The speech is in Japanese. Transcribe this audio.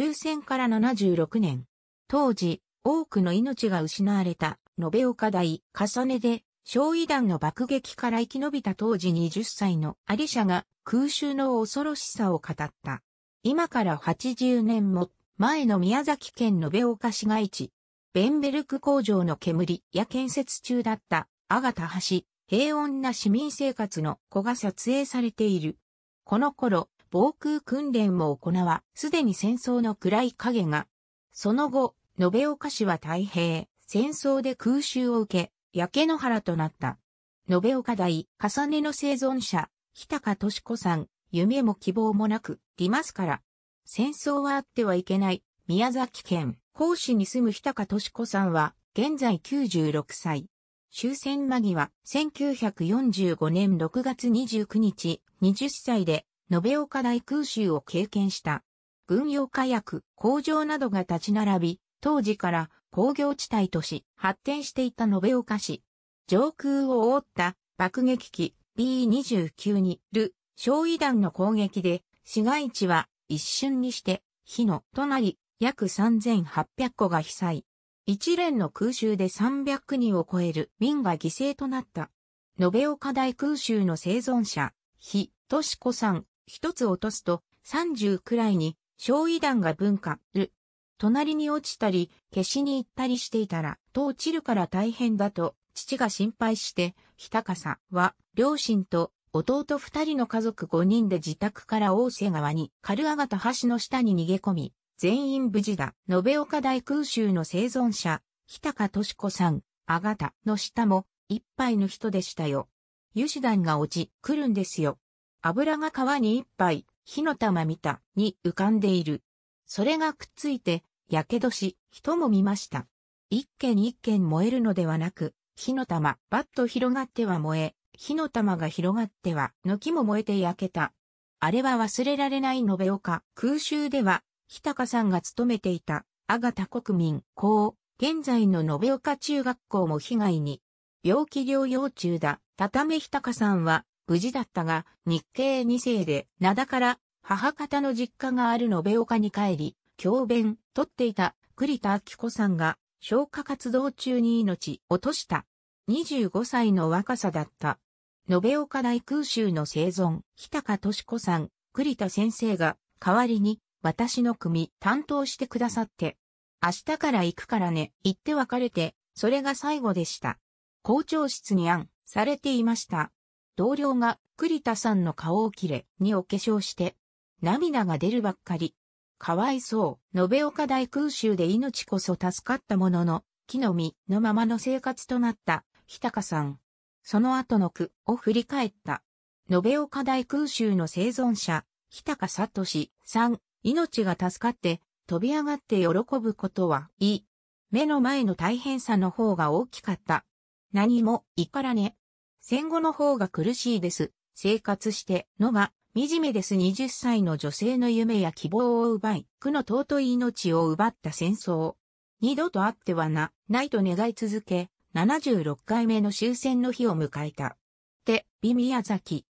終戦から76年。当時、多くの命が失われた、延岡大、重ねで、焼夷弾の爆撃から生き延びた当時20歳のアリシャが空襲の恐ろしさを語った。今から80年も前の宮崎県延岡市街地、ベンベルク工場の煙や建設中だった阿賀田橋、平穏な市民生活の子が撮影されている。この頃、防空訓練も行わ、すでに戦争の暗い影が。その後、延岡市は太平、戦争で空襲を受け、焼け野原となった。延岡大、重ねの生存者、日高敏子さん、夢も希望もなく、リマスから。戦争はあってはいけない、宮崎県、甲市に住む日高敏子さんは、現在96歳。終戦間際、1945年6月29日、20歳で延岡大空襲を経験した。軍用火薬、工場などが立ち並び、当時から工業地帯とし、発展していた延岡市。上空を覆った爆撃機 B29 にる焼夷弾の攻撃で、市街地は一瞬にして火の隣約3800個が被災。一連の空襲で300人を超える民が犠牲となった。延岡大空襲の生存者、日、とし子さん、一つ落とすと、30くらいに、焼夷弾が分化、る。隣に落ちたり、消しに行ったりしていたら、と落ちるから大変だと、父が心配して、日高さは、両親と、弟二人の家族五人で自宅から大瀬川に、軽あがた橋の下に逃げ込み、全員無事だ。延岡大空襲の生存者、日高敏子さん、あがたの下も、一杯の人でしたよ。油脂弾が落ち、来るんですよ。油が皮に一杯、火の玉見たに浮かんでいる。それがくっついて、火傷し、人も見ました。一軒一軒燃えるのではなく、火の玉、バッと広がっては燃え、火の玉が広がっては、軒も燃えて焼けた。あれは忘れられない延岡、空襲では、日高さんが勤めていた、阿賀田国民、校、現在の延岡中学校も被害に、病気療養中だ。畳日高さんは、無事だったが、日系2世で、灘から母方の実家がある延岡に帰り、教鞭、取っていた栗田明子さんが、消火活動中に命落とした。25歳の若さだった。延岡大空襲の生存、日高敏子さん、栗田先生が、代わりに、私の組、担当してくださって、明日から行くからね、行って別れて、それが最後でした。校長室に案、されていました。同僚が栗田さんの顔を切れにお化粧して、涙が出るばっかり。かわいそう。延岡大空襲で命こそ助かったものの、木の実のままの生活となった日高さん。その後の句を振り返った。延岡大空襲の生存者、日高聡さん、命が助かって飛び上がって喜ぶことはいい。目の前の大変さの方が大きかった。何もいからね。戦後の方が苦しいです。生活して、のが、惨めです20歳の女性の夢や希望を奪い、苦の尊い命を奪った戦争。二度とあってはな、ないと願い続け、76回目の終戦の日を迎えた。て、美宮崎。